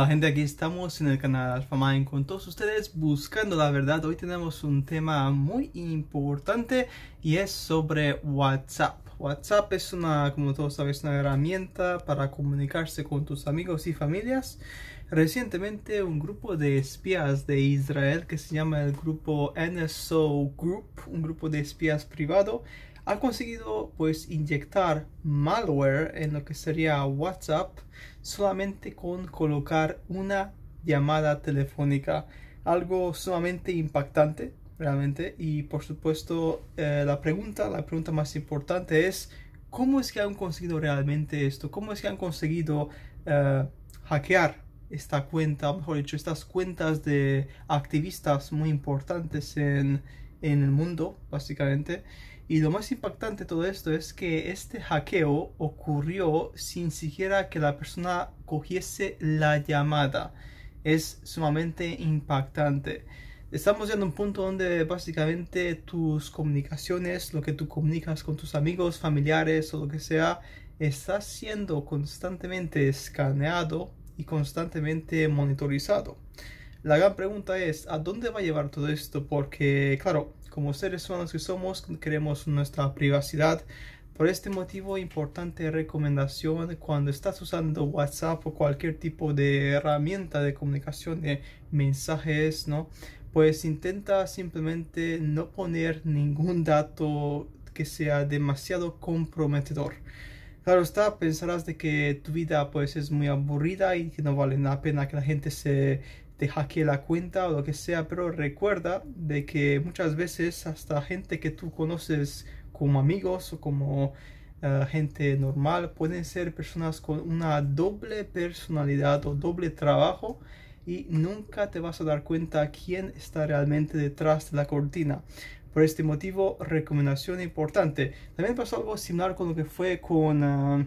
Hola gente, aquí estamos en el canal Alpha con todos ustedes buscando la verdad. Hoy tenemos un tema muy importante y es sobre WhatsApp. WhatsApp es una, como todos sabéis, una herramienta para comunicarse con tus amigos y familias. Recientemente un grupo de espías de Israel que se llama el grupo NSO Group, un grupo de espías privado, han conseguido pues inyectar malware en lo que sería WhatsApp solamente con colocar una llamada telefónica. Algo sumamente impactante realmente y por supuesto eh, la pregunta, la pregunta más importante es ¿cómo es que han conseguido realmente esto? ¿Cómo es que han conseguido eh, hackear esta cuenta, mejor dicho, estas cuentas de activistas muy importantes en, en el mundo, básicamente. Y lo más impactante de todo esto es que este hackeo ocurrió sin siquiera que la persona cogiese la llamada. Es sumamente impactante. Estamos en un punto donde básicamente tus comunicaciones, lo que tú comunicas con tus amigos, familiares o lo que sea, está siendo constantemente escaneado y constantemente monitorizado. La gran pregunta es, ¿a dónde va a llevar todo esto? Porque, claro, como seres humanos que somos, queremos nuestra privacidad. Por este motivo, importante recomendación cuando estás usando WhatsApp o cualquier tipo de herramienta de comunicación de mensajes, ¿no? Pues intenta simplemente no poner ningún dato que sea demasiado comprometedor. Claro está, pensarás de que tu vida pues es muy aburrida y que no vale la pena que la gente se te hackee la cuenta o lo que sea, pero recuerda de que muchas veces hasta gente que tú conoces como amigos o como eh, gente normal pueden ser personas con una doble personalidad o doble trabajo y nunca te vas a dar cuenta quién está realmente detrás de la cortina. Por este motivo, recomendación importante. También pasó algo similar con lo que fue con... Ah,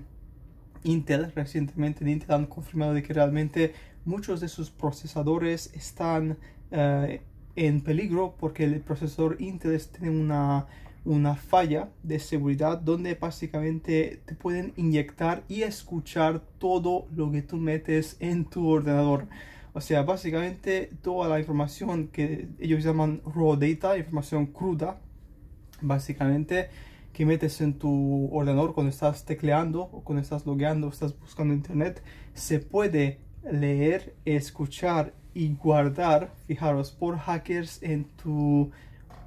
Intel, recientemente Intel han confirmado de que realmente muchos de sus procesadores están eh, en peligro porque el procesador Intel tiene una, una falla de seguridad donde básicamente te pueden inyectar y escuchar todo lo que tú metes en tu ordenador. O sea, básicamente toda la información que ellos llaman raw data, información cruda, básicamente que metes en tu ordenador cuando estás tecleando o cuando estás logueando o estás buscando internet se puede leer, escuchar y guardar, fijaros, por hackers en tu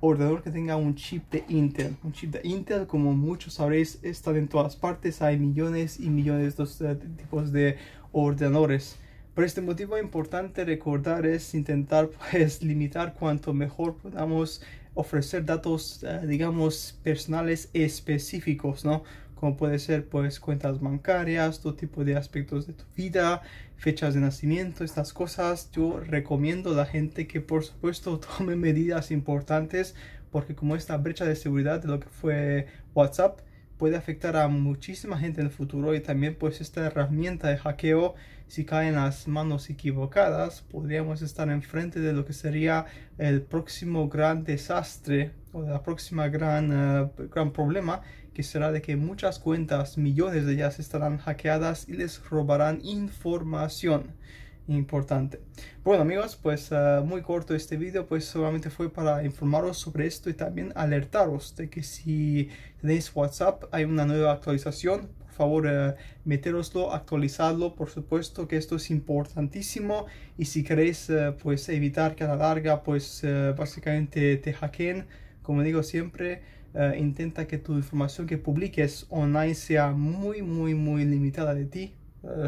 ordenador que tenga un chip de Intel. Un chip de Intel, como muchos sabréis, está en todas partes. Hay millones y millones de, tipos de ordenadores. Por este motivo importante recordar es intentar pues limitar cuanto mejor podamos ofrecer datos eh, digamos personales específicos, ¿no? Como puede ser pues cuentas bancarias, todo tipo de aspectos de tu vida, fechas de nacimiento, estas cosas. Yo recomiendo a la gente que por supuesto tome medidas importantes porque como esta brecha de seguridad de lo que fue WhatsApp puede afectar a muchísima gente en el futuro y también pues esta herramienta de hackeo si cae en las manos equivocadas podríamos estar enfrente de lo que sería el próximo gran desastre o la próxima gran, eh, gran problema que será de que muchas cuentas millones de ellas estarán hackeadas y les robarán información importante. Bueno amigos, pues ah, muy corto este video, pues solamente fue para informaros sobre esto y también alertaros de que si tenéis WhatsApp hay una nueva actualización, por favor eh, meteroslo, actualizarlo, por supuesto que esto es importantísimo y si queréis eh, pues evitar que a la larga pues eh, básicamente te hackeen, como digo siempre, intenta que tu información que publiques online sea muy, muy, muy limitada de ti,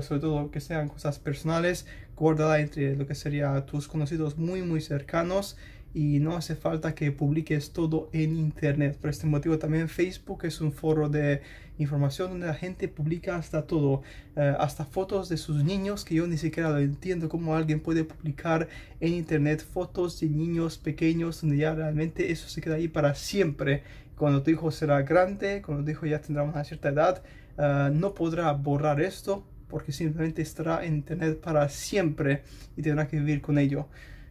sobre todo que sean cosas personales, guardada entre lo que sería tus conocidos muy muy cercanos y no hace falta que publiques todo en internet. Por este motivo también Facebook es un foro de información donde la gente publica hasta todo, eh, hasta fotos de sus niños que yo ni siquiera lo entiendo cómo alguien puede publicar en internet fotos de niños pequeños donde ya realmente eso se queda ahí para siempre. Cuando tu hijo será grande, cuando tu hijo ya tendrá una cierta edad, eh, no podrá borrar esto porque simplemente estará en internet para siempre y tendrá que vivir con ello.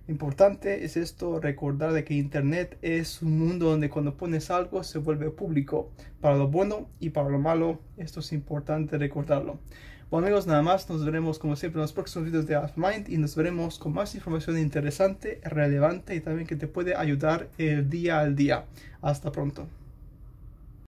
Importante es esto, recordar de que internet es un mundo donde cuando pones algo se vuelve público, para lo bueno y para lo malo, esto es importante recordarlo. Bueno amigos, nada más, nos veremos como siempre en los próximos videos de AppMind y nos veremos con más información interesante, relevante y también que te puede ayudar el día al día. Hasta pronto.